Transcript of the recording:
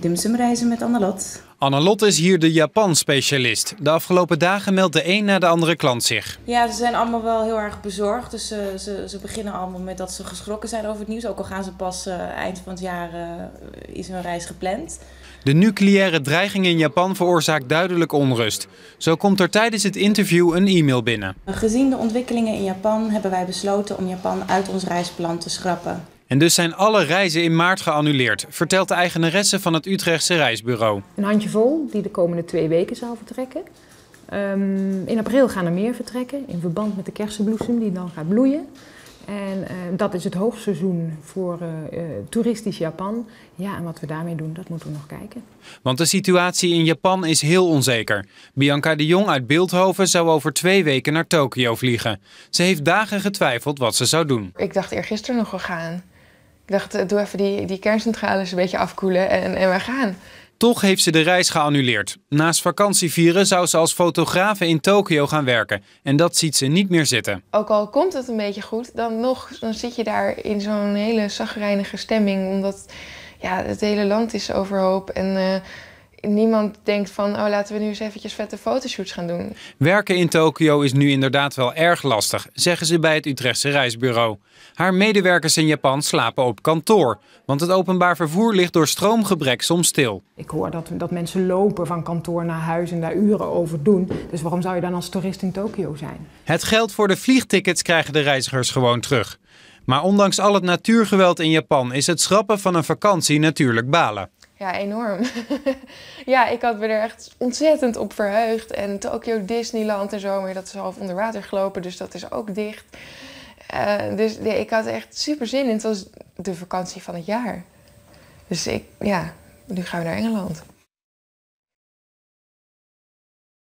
Dimsumreizen met Annalot. Annalot is hier de Japan-specialist. De afgelopen dagen meldt de een na de andere klant zich. Ja, ze zijn allemaal wel heel erg bezorgd. Dus ze, eh, ze, ze beginnen allemaal met dat ze geschrokken zijn over het nieuws. Ook al gaan ze pas eh, eind van het jaar uh, is hun reis gepland. De nucleaire dreiging in Japan veroorzaakt duidelijk onrust. Zo komt er tijdens het interview een e-mail binnen. Gezien de ontwikkelingen in Japan hebben wij besloten om Japan uit ons reisplan te schrappen. En dus zijn alle reizen in maart geannuleerd, vertelt de eigenaresse van het Utrechtse reisbureau. Een handjevol die de komende twee weken zal vertrekken. Ehm, in april gaan er meer vertrekken in verband met de kersenbloesem die dan gaat bloeien. En eh, dat is het hoogseizoen voor eh, eh, toeristisch Japan. Ja, en wat we daarmee doen, dat moeten we nog kijken. Want de situatie in Japan is heel onzeker. Bianca de Jong uit Beeldhoven zou over twee weken naar Tokio vliegen. Ze heeft dagen getwijfeld wat ze zou doen. Ik dacht eergisteren nog, we gaan ik dacht, eh, doe even die, die kerncentrales een beetje afkoelen en, en we gaan. Toch heeft ze de reis geannuleerd. Naast vakantievieren zou ze als fotografe in Tokio gaan werken. En dat ziet ze niet meer zitten. Ook al komt het een beetje goed, dan nog dan zit je daar in zo'n hele zagrijnige stemming. Omdat ja, het hele land is overhoop en... Eh, niemand denkt van, oh laten we nu eens eventjes vette fotoshoots gaan doen. Werken in Tokio is nu inderdaad wel erg lastig, zeggen ze bij het Utrechtse reisbureau. Haar medewerkers in Japan slapen op kantoor, want het openbaar vervoer ligt door stroomgebrek soms stil. Ik hoor dat, dat mensen lopen van kantoor naar huis en daar uren over doen. Dus waarom zou je dan als toerist in Tokio zijn? Het geld voor de vliegtickets krijgen de reizigers gewoon terug. Maar ondanks al het natuurgeweld in Japan is het schrappen van een vakantie natuurlijk balen. Ja, enorm. ja, ik had me er echt ontzettend op verheugd. En Tokyo Disneyland en zo, maar dat is half onder water gelopen, dus dat is ook dicht. Eh, dus nee, ik had echt super zin in. Het was de vakantie van het jaar. Dus ik, ja, nu gaan we naar Engeland.